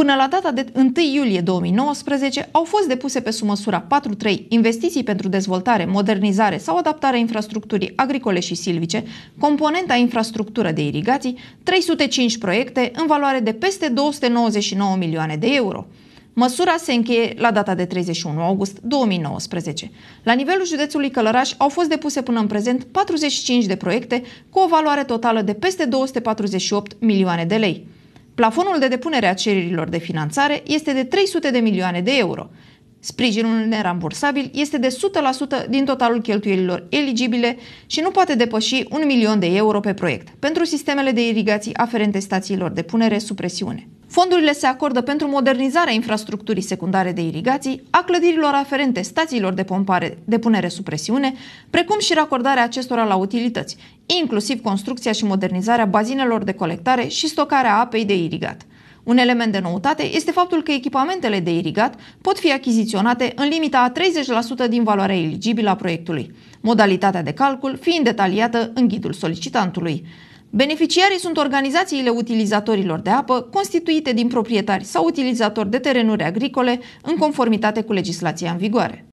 Până la data de 1 iulie 2019 au fost depuse pe sumăsura 4.3 investiții pentru dezvoltare, modernizare sau a infrastructurii agricole și silvice, componenta infrastructură de irigații, 305 proiecte în valoare de peste 299 milioane de euro. Măsura se încheie la data de 31 august 2019. La nivelul județului Călăraș au fost depuse până în prezent 45 de proiecte cu o valoare totală de peste 248 milioane de lei. Plafonul de depunere a cererilor de finanțare este de 300 de milioane de euro. Sprijinul nerambursabil este de 100% din totalul cheltuielilor eligibile și nu poate depăși 1 milion de euro pe proiect pentru sistemele de irigații aferente stațiilor de punere sub presiune. Fondurile se acordă pentru modernizarea infrastructurii secundare de irigații, a clădirilor aferente stațiilor de pompare, de punere sub presiune, precum și racordarea acestora la utilități, inclusiv construcția și modernizarea bazinelor de colectare și stocarea apei de irigat. Un element de noutate este faptul că echipamentele de irigat pot fi achiziționate în limita a 30% din valoarea eligibilă a proiectului, modalitatea de calcul fiind detaliată în ghidul solicitantului. Beneficiarii sunt organizațiile utilizatorilor de apă constituite din proprietari sau utilizatori de terenuri agricole în conformitate cu legislația în vigoare.